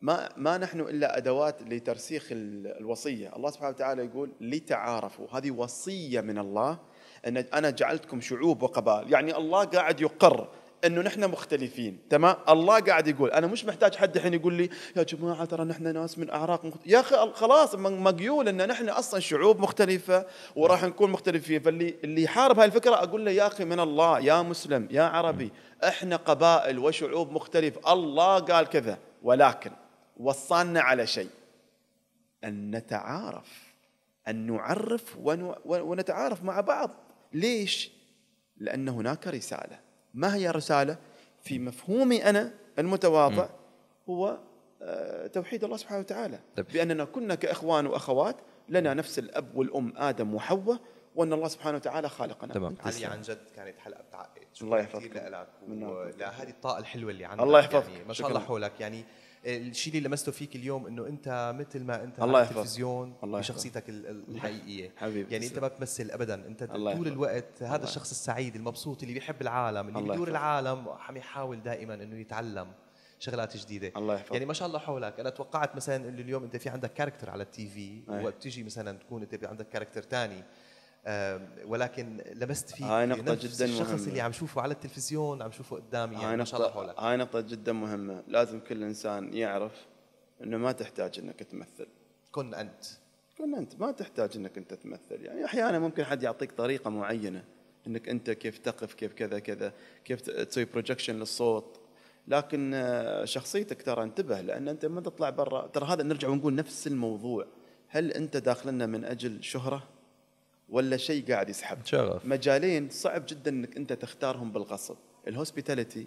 ما ما نحن الا ادوات لترسيخ الوصيه الله سبحانه وتعالى يقول لتعارفوا هذه وصيه من الله ان انا جعلتكم شعوب وقبائل يعني الله قاعد يقر انه نحن مختلفين تمام الله قاعد يقول انا مش محتاج حد الحين يقول لي يا جماعه ترى نحن ناس من اعراق مخت... يا اخي خلاص مقيول ان نحن اصلا شعوب مختلفه وراح نكون مختلفين فاللي اللي يحارب هاي الفكره اقول له يا اخي من الله يا مسلم يا عربي احنا قبائل وشعوب مختلفه الله قال كذا ولكن وصلنا على شيء ان نتعارف ان نعرف ونتعارف مع بعض ليش لان هناك رساله ما هي الرسالة في مفهومي أنا المتواضع هو آه، توحيد الله سبحانه وتعالى طيب. بأننا كنا كإخوان وأخوات لنا نفس الأب والأم آدم وحواء وأن الله سبحانه وتعالى خالقنا تمام علي يعني عن جد كانت حلقة بتعقد الله يحفظك لك ولهذه الطاقة الحلوة اللي عندك الله يحفظك يعني ما شاء الله حولك يعني الشيء اللي لمسته فيك اليوم انه انت مثل ما انت الله على التلفزيون الله بشخصيتك الحقيقيه حبيبي يعني انت ما بتمثل ابدا انت الله طول الوقت هذا الشخص السعيد المبسوط اللي بيحب العالم اللي بيدور العالم عم يحاول دائما انه يتعلم شغلات جديده الله يحفظك يعني ما شاء الله حولك انا توقعت مثلا انه اليوم انت في عندك كاركتر على التي في وقت تيجي مثلا تكون انت عندك كاركتر ثاني آه، ولكن لبست فيه هاي نقطة نفس جدا الشخص مهمة. اللي عم شوفه على التلفزيون عم شوفه قدامي يعني ما شاء الله حولك هاي نقطة جدا مهمة لازم كل انسان يعرف انه ما تحتاج انك تمثل كن انت كن انت ما تحتاج انك انت تمثل يعني احيانا ممكن حد يعطيك طريقة معينة انك انت كيف تقف كيف كذا كذا كيف تسوي بروجكشن للصوت لكن آه، شخصيتك ترى انتبه لان انت ما تطلع برا ترى هذا نرجع ونقول نفس الموضوع هل انت داخلنا من اجل شهره ولا شيء قاعد يسحب شغف مجالين صعب جدا انك انت تختارهم بالغصب الهوسبيتاليتي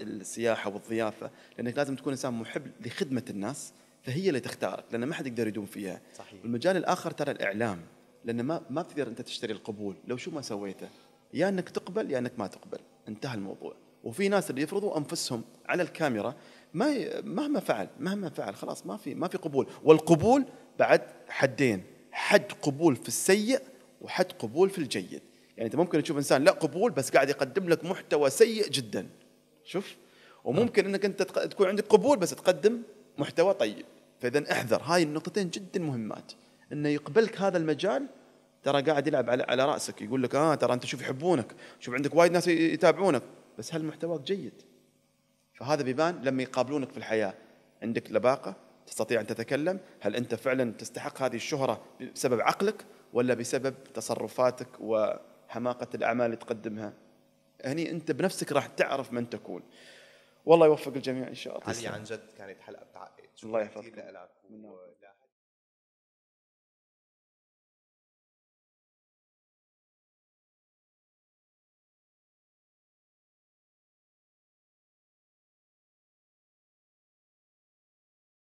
السياحه والضيافه لانك لازم تكون انسان محب لخدمه الناس فهي اللي تختارك لان ما حد يقدر يدوم فيها صحيح. المجال الاخر ترى الاعلام لان ما ما تقدر انت تشتري القبول لو شو ما سويته يا انك تقبل يا انك ما تقبل انتهى الموضوع وفي ناس اللي يفرضوا انفسهم على الكاميرا ما ي... مهما فعل مهما فعل خلاص ما في ما في قبول والقبول بعد حدين حد قبول في السيء وحد قبول في الجيد يعني انت ممكن تشوف انسان لا قبول بس قاعد يقدم لك محتوى سيء جدا شوف وممكن انك انت تكون عندك قبول بس تقدم محتوى طيب فاذا احذر هاي النقطتين جدا مهمات انه يقبلك هذا المجال ترى قاعد يلعب على على راسك يقول لك اه ترى انت شوف يحبونك شوف عندك وايد ناس يتابعونك بس هل محتواك جيد فهذا بيبان لما يقابلونك في الحياه عندك لباقه تستطيع ان تتكلم هل انت فعلا تستحق هذه الشهره بسبب عقلك ولا بسبب تصرفاتك وحماقة الأعمال اللي تقدمها هني أنت بنفسك راح تعرف من تكون والله يوفق الجميع إن شاء الله علي عن جد كانت حلقة بتعقد الله يحفظك